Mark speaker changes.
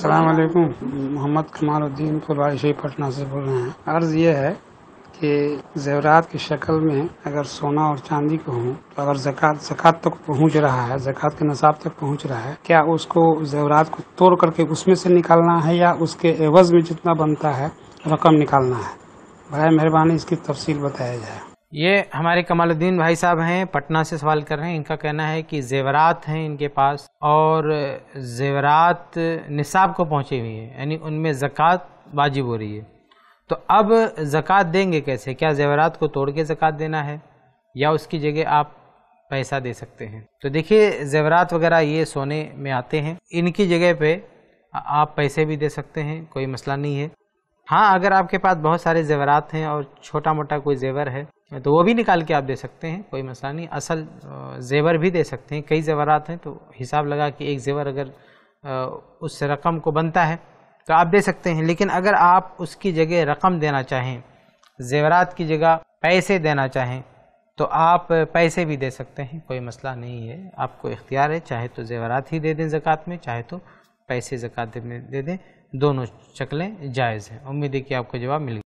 Speaker 1: सलामकुम मोहम्मद कमालुद्दीन फुलवारी पटना से बोल रहे हैं अर्ज ये है कि जेवरात की शक्ल में अगर सोना और चांदी को हूँ तो अगर जक़ात जक़ात तक पहुँच रहा है जक़ात के नसाब तक पहुँच रहा है क्या उसको जेवरात को तोड़ करके उसमें से निकालना है या उसके एवज में जितना बनता है रकम निकालना है बर मेहरबानी इसकी तफसील बताया जाए
Speaker 2: ये हमारे कमालुद्दीन भाई साहब हैं पटना से सवाल कर रहे हैं इनका कहना है कि जेवरात हैं इनके पास और जेवरात निसाब को पहुँचे हुए हैं यानी उनमें ज़क़़त वाजिब हो रही है तो अब ज़क़़त देंगे कैसे क्या जेवरात को तोड़ के ज़क़़त देना है या उसकी जगह आप पैसा दे सकते हैं तो देखिए जेवरात वगैरह ये सोने में आते हैं इनकी जगह पर आप पैसे भी दे सकते हैं कोई मसला नहीं है हाँ अगर आपके पास बहुत सारे जेवरात हैं और छोटा मोटा कोई जेवर है तो वो भी निकाल के आप दे सकते हैं कोई मसला नहीं असल जेवर भी दे सकते हैं कई जेवरात हैं तो हिसाब लगा कि एक जेवर अगर उस रकम को बनता है तो आप दे सकते हैं लेकिन अगर आप उसकी जगह रकम देना चाहें जेवरात की जगह पैसे देना चाहें तो आप पैसे भी दे सकते हैं कोई मसला नहीं है आपको इख्तियार है चाहे तो जेवरात ही दे दें ज़क़़त में चाहे तो पैसे ज़क़़त दे दें दोनों शक्लें जायज़ हैं उम्मीद है कि आपको जवाब मिल